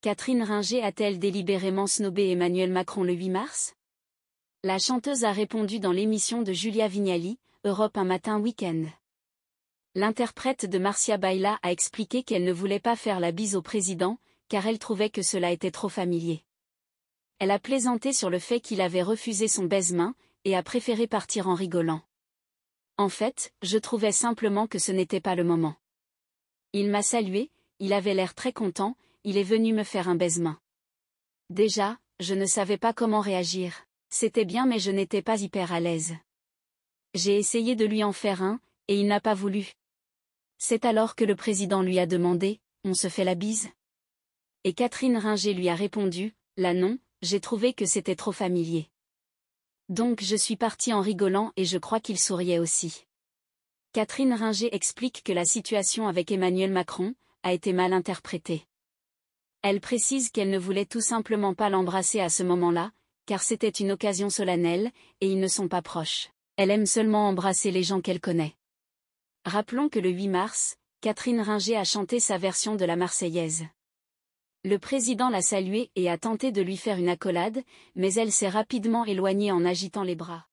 Catherine Ringer a-t-elle délibérément snobé Emmanuel Macron le 8 mars La chanteuse a répondu dans l'émission de Julia Vignali, Europe un matin week-end. L'interprète de Marcia Baila a expliqué qu'elle ne voulait pas faire la bise au président, car elle trouvait que cela était trop familier. Elle a plaisanté sur le fait qu'il avait refusé son baise-main, et a préféré partir en rigolant. En fait, je trouvais simplement que ce n'était pas le moment. Il m'a salué, il avait l'air très content, il est venu me faire un baisement. Déjà, je ne savais pas comment réagir. C'était bien mais je n'étais pas hyper à l'aise. J'ai essayé de lui en faire un, et il n'a pas voulu. C'est alors que le président lui a demandé, on se fait la bise Et Catherine Ringer lui a répondu, là non, j'ai trouvé que c'était trop familier. Donc je suis partie en rigolant et je crois qu'il souriait aussi. Catherine Ringer explique que la situation avec Emmanuel Macron a été mal interprétée. Elle précise qu'elle ne voulait tout simplement pas l'embrasser à ce moment-là, car c'était une occasion solennelle, et ils ne sont pas proches. Elle aime seulement embrasser les gens qu'elle connaît. Rappelons que le 8 mars, Catherine Ringer a chanté sa version de la Marseillaise. Le président l'a saluée et a tenté de lui faire une accolade, mais elle s'est rapidement éloignée en agitant les bras.